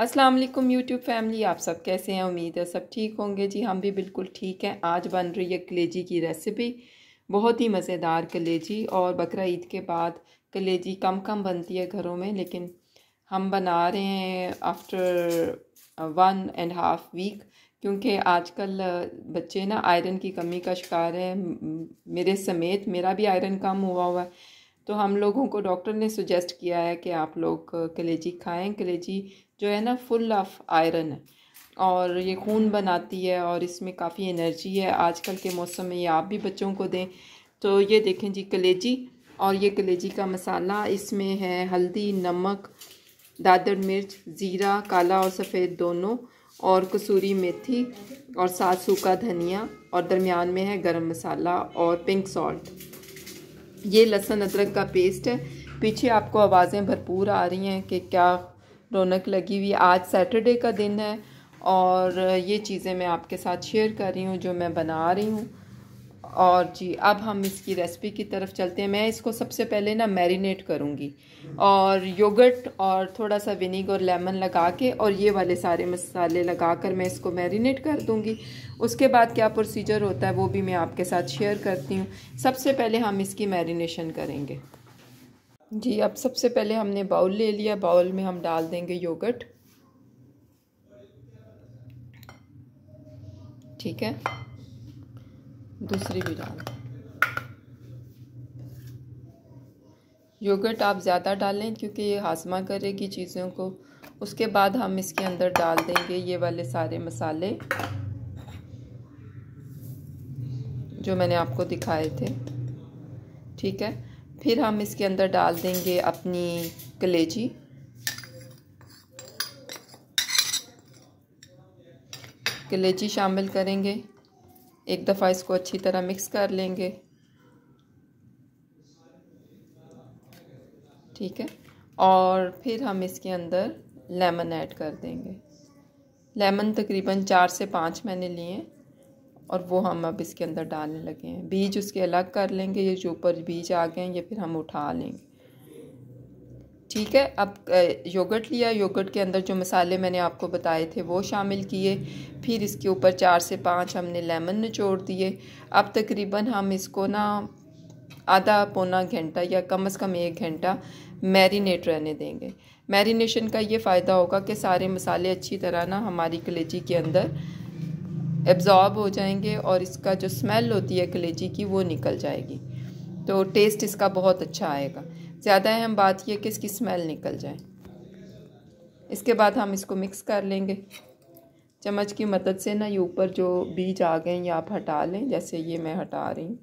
अस्सलाम वालेकुम YouTube family आप सब कैसे हैं उम्मीद है सब ठीक होंगे जी हम भी बिल्कुल ठीक हैं आज बन रही है कलेजी की रेसिपी बहुत ही मज़ेदार कलेजी और बकरा ईद के बाद कलेजी कम कम बनती है घरों में लेकिन हम बना रहे हैं after one and half week क्योंकि आजकल बच्चे ना आयरन की कमी का शिकार है मेरे समेत मेरा भी आयरन कम हुआ हुआ है तो हम लोगों को डॉक्टर ने सुजेस्ट किया है कि आप लोग कलेजी खाएं कलेजी जो है ना फुल ऑफ आयरन है और ये खून बनाती है और इसमें काफ़ी एनर्जी है आजकल के मौसम में ये आप भी बच्चों को दें तो ये देखें जी कलेजी और ये कलेजी का मसाला इसमें है हल्दी नमक दादर मिर्च ज़ीरा काला और सफ़ेद दोनों और कसूरी मेथी और साथ सूखा धनिया और दरमियान में है गरम मसाला और पिंक सॉल्ट ये लहसुन अदरक का पेस्ट है पीछे आपको आवाज़ें भरपूर आ रही हैं कि क्या रौनक लगी हुई आज सैटरडे का दिन है और ये चीज़ें मैं आपके साथ शेयर कर रही हूँ जो मैं बना रही हूँ और जी अब हम इसकी रेसिपी की तरफ चलते हैं मैं इसको सबसे पहले ना मैरिनेट करूँगी और योगर्ट और थोड़ा सा विनीग और लेमन लगा के और ये वाले सारे मसाले लगा कर मैं इसको मैरिनेट कर दूँगी उसके बाद क्या प्रोसीजर होता है वो भी मैं आपके साथ शेयर करती हूँ सबसे पहले हम इसकी मैरिनेशन करेंगे जी अब सबसे पहले हमने बाउल ले लिया बाउल में हम डाल देंगे योगर्ट ठीक है दूसरी भी डाल योगर्ट आप ज़्यादा डालें क्योंकि ये हाजमा करेगी चीज़ों को उसके बाद हम इसके अंदर डाल देंगे ये वाले सारे मसाले जो मैंने आपको दिखाए थे ठीक है फिर हम इसके अंदर डाल देंगे अपनी कलेजी कलेजी शामिल करेंगे एक दफ़ा इसको अच्छी तरह मिक्स कर लेंगे ठीक है और फिर हम इसके अंदर लेमन ऐड कर देंगे लेमन तकरीबन चार से पाँच मैंने लिए और वो हम अब इसके अंदर डालने लगे हैं बीज उसके अलग कर लेंगे ये जो ऊपर बीज आ गए हैं ये फिर हम उठा लेंगे ठीक है अब योगर्ट लिया योगर्ट के अंदर जो मसाले मैंने आपको बताए थे वो शामिल किए फिर इसके ऊपर चार से पाँच हमने लेमन निचोड़ दिए अब तकरीबन हम इसको ना आधा पौना घंटा या कम से कम एक घंटा मैरिनेट रहने देंगे मैरिनेशन का ये फ़ायदा होगा कि सारे मसाले अच्छी तरह ना हमारी कलेजी के अंदर एब्ज़ॉर्ब हो जाएंगे और इसका जो स्मेल होती है कलेजी की वो निकल जाएगी तो टेस्ट इसका बहुत अच्छा आएगा ज़्यादा अहम बात यह कि इसकी स्मेल निकल जाए इसके बाद हम इसको मिक्स कर लेंगे चम्मच की मदद से ना ये ऊपर जो बीज आ गए ये आप हटा लें जैसे ये मैं हटा रही हूँ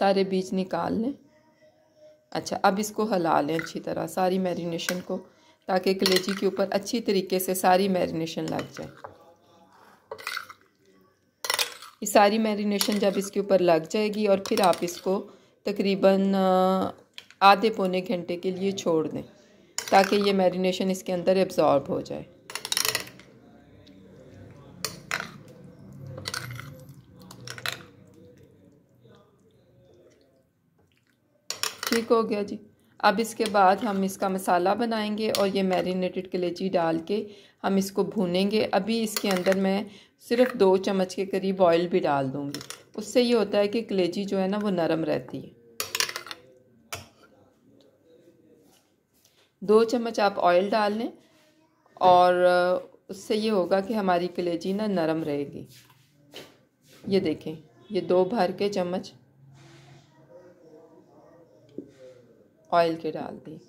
सारे बीज निकाल लें अच्छा अब इसको हिला लें अच्छी तरह सारी मैरिनेशन को ताकि कलेजी के ऊपर अच्छी तरीके से सारी मैरिनेशन लग जाए ये सारी मैरिनेशन जब इसके ऊपर लग जाएगी और फिर आप इसको तकरीबन आधे पौने घंटे के लिए छोड़ दें ताकि ये मैरिनेशन इसके अंदर एब्ज़ॉर्ब हो जाए ठीक हो गया जी अब इसके बाद हम इसका मसाला बनाएंगे और ये मैरिनेटेड कलेजी डाल के हम इसको भूनेंगे अभी इसके अंदर मैं सिर्फ दो चम्मच के करीब ऑयल भी डाल दूँगी उससे ये होता है कि कलेजी जो है ना वो नरम रहती है दो चम्मच आप ऑयल डाल लें और उससे ये होगा कि हमारी कलेजी ना नरम रहेगी ये देखें ये दो भर के चम्मच ऑयल के डाल दी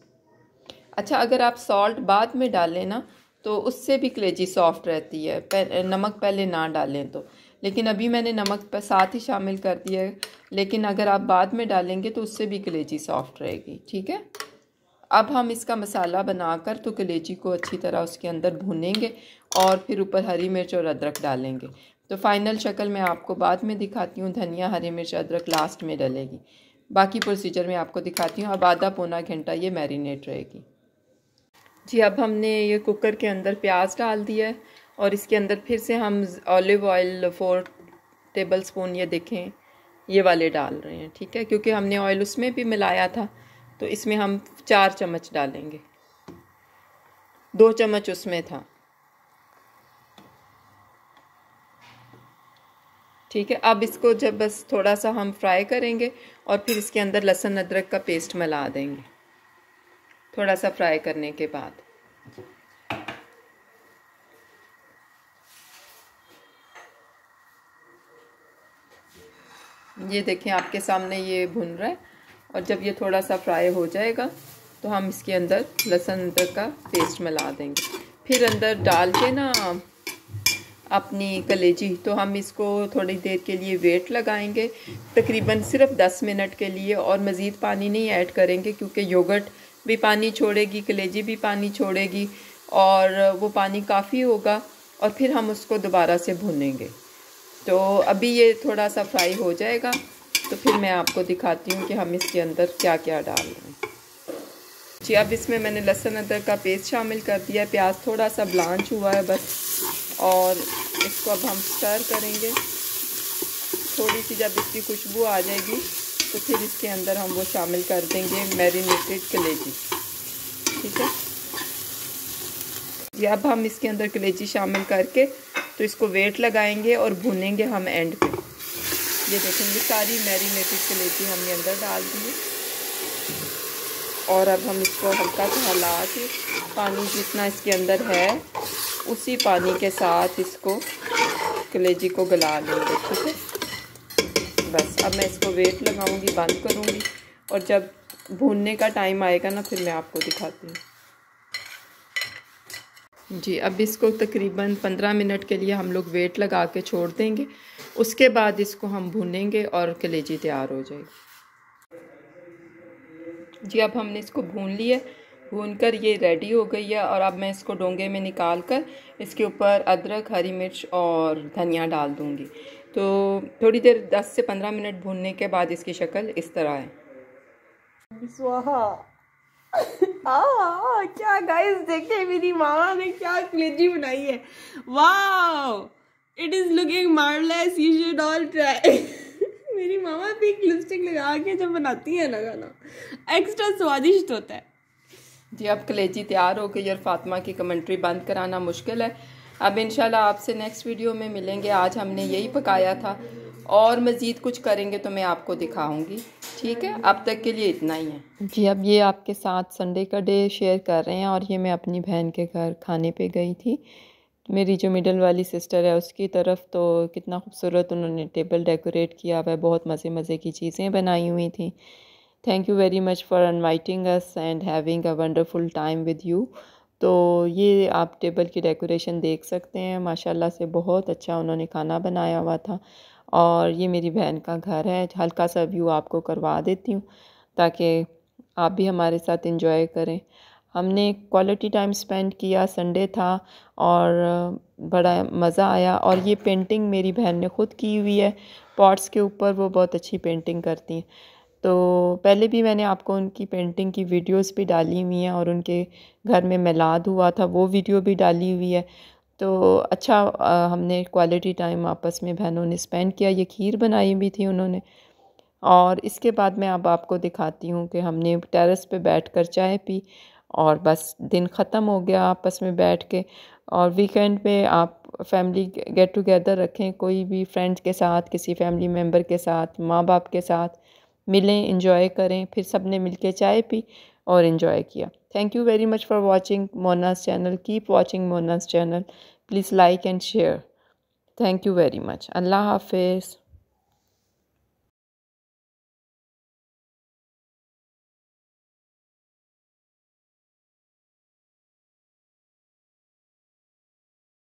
अच्छा अगर आप सॉल्ट बाद में डालें ना तो उससे भी कलेजी सॉफ्ट रहती है पह, नमक पहले ना डालें तो लेकिन अभी मैंने नमक पर साथ ही शामिल कर दिया है लेकिन अगर आप बाद में डालेंगे तो उससे भी कलेजी सॉफ्ट रहेगी ठीक है अब हम इसका मसाला बनाकर तो कलेजी को अच्छी तरह उसके अंदर भूनेंगे और फिर ऊपर हरी मिर्च और अदरक डालेंगे तो फाइनल शक्ल मैं आपको बाद में दिखाती हूँ धनिया हरी मिर्च अदरक लास्ट में डलेगी बाकी प्रोसीजर मैं आपको दिखाती हूँ अब आधा पौना घंटा ये मैरिनेट रहेगी जी अब हमने ये कुकर के अंदर प्याज डाल दिया है और इसके अंदर फिर से हम olive oil four tablespoon ये देखें ये वाले डाल रहे हैं ठीक है क्योंकि हमने ऑयल उसमें भी मिलाया था तो इसमें हम चार चम्मच डालेंगे दो चम्मच उसमें था ठीक है अब इसको जब बस थोड़ा सा हम फ्राई करेंगे और फिर इसके अंदर लहसुन अदरक का पेस्ट मिला देंगे थोड़ा सा फ्राई करने के बाद ये देखें आपके सामने ये भुन रहा है और जब ये थोड़ा सा फ्राई हो जाएगा तो हम इसके अंदर लहसुन अदरक का पेस्ट मिला देंगे फिर अंदर डाल के ना अपनी कलेजी तो हम इसको थोड़ी देर के लिए वेट लगाएंगे तकरीबन सिर्फ 10 मिनट के लिए और मज़ीद पानी नहीं ऐड करेंगे क्योंकि योगर्ट भी पानी छोड़ेगी कलेजी भी पानी छोड़ेगी और वो पानी काफ़ी होगा और फिर हम उसको दोबारा से भुनेंगे तो अभी ये थोड़ा सा फ्राई हो जाएगा तो फिर मैं आपको दिखाती हूँ कि हम इसके अंदर क्या क्या डाल रहे हैं जी अब इसमें मैंने लहसुन अदरक का पेस्ट शामिल कर दिया है प्याज थोड़ा सा ब्लांच हुआ है बस और इसको अब हम स्टर करेंगे थोड़ी सी जब इसकी खुशबू आ जाएगी तो फिर इसके अंदर हम वो शामिल कर देंगे मैरिनेटेड कलेजी ठीक है या अब हम इसके अंदर कलेजी शामिल करके तो इसको वेट लगाएंगे और भुनेंगे हम एंड पे ये देखेंगे सारी मैरिनेटेड कलेजी हमने अंदर डाल दी और अब हम इसको हल्का सा हिला के पानी जितना इसके अंदर है उसी पानी के साथ इसको कलेजी को गला लेंगे ठीक है बस अब मैं इसको वेट लगाऊंगी बंद करूंगी और जब भूनने का टाइम आएगा ना फिर मैं आपको दिखाती हूँ जी अब इसको तकरीबन पंद्रह मिनट के लिए हम लोग वेट लगा के छोड़ देंगे उसके बाद इसको हम भूनेंगे और कलेजी तैयार हो जाएगी जी अब हमने इसको भून लिया भून कर ये रेडी हो गई है और अब मैं इसको डोंगे में निकाल कर इसके ऊपर अदरक हरी मिर्च और धनिया डाल दूँगी तो थोड़ी देर 10 से 15 मिनट भूनने के बाद इसकी शक्ल इस तरह है आ, क्या गाइस देखे मेरी मामा ने क्या कलेजी बनाई है वाह it is looking marvellous you should all try मेरी मामा पिंक लिपस्टिक लगा के जब बनाती है ना गाना एक्स्ट्रा स्वादिष्ट होता है जी अब कलेजी तैयार हो गई और फातिमा की कमेंट्री बंद कराना मुश्किल है अब इन आपसे नेक्स्ट वीडियो में मिलेंगे आज हमने यही पकाया था और मज़ीद कुछ करेंगे तो मैं आपको दिखाऊंगी ठीक है अब तक के लिए इतना ही है जी अब ये आपके साथ संडे का डे शेयर कर रहे हैं और ये मैं अपनी बहन के घर खाने पे गई थी मेरी जो मिडल वाली सिस्टर है उसकी तरफ तो कितना खूबसूरत उन्होंने टेबल डेकोरेट किया हुआ है बहुत मज़े मज़े की चीज़ें बनाई हुई थी thank you very much for inviting us and having a wonderful time with you तो ये आप टेबल की डेकोरेशन देख सकते हैं माशाल्लाह से बहुत अच्छा उन्होंने खाना बनाया हुआ था और ये मेरी बहन का घर है हल्का सा व्यू आपको करवा देती हूँ ताकि आप भी हमारे साथ इंजॉय करें हमने क्वालिटी टाइम स्पेंड किया संडे था और बड़ा मज़ा आया और ये पेंटिंग मेरी बहन ने ख़ुद की हुई है पॉट्स के ऊपर वो बहुत अच्छी पेंटिंग करती हैं तो पहले भी मैंने आपको उनकी पेंटिंग की वीडियोस भी डाली हुई हैं और उनके घर में मिलाद हुआ था वो वीडियो भी डाली हुई है तो अच्छा आ, हमने क्वालिटी टाइम आपस में बहनों ने स्पेंड किया ये खीर बनाई भी थी उन्होंने और इसके बाद मैं अब आपको दिखाती हूँ कि हमने टेरेस पे बैठ कर चाय पी और बस दिन ख़त्म हो गया आपस में बैठ के और वीकेंड पे आप फैमिली गेट टुगेदर रखें कोई भी फ्रेंड के साथ किसी फैमिली मेम्बर के साथ माँ बाप के साथ मिलें इंजॉय करें फिर सब ने मिल के चाय पी और इन्जॉय किया thank you very much for watching Monaz channel keep watching Monaz channel please like and share thank you very much अल्लाह हाफिज़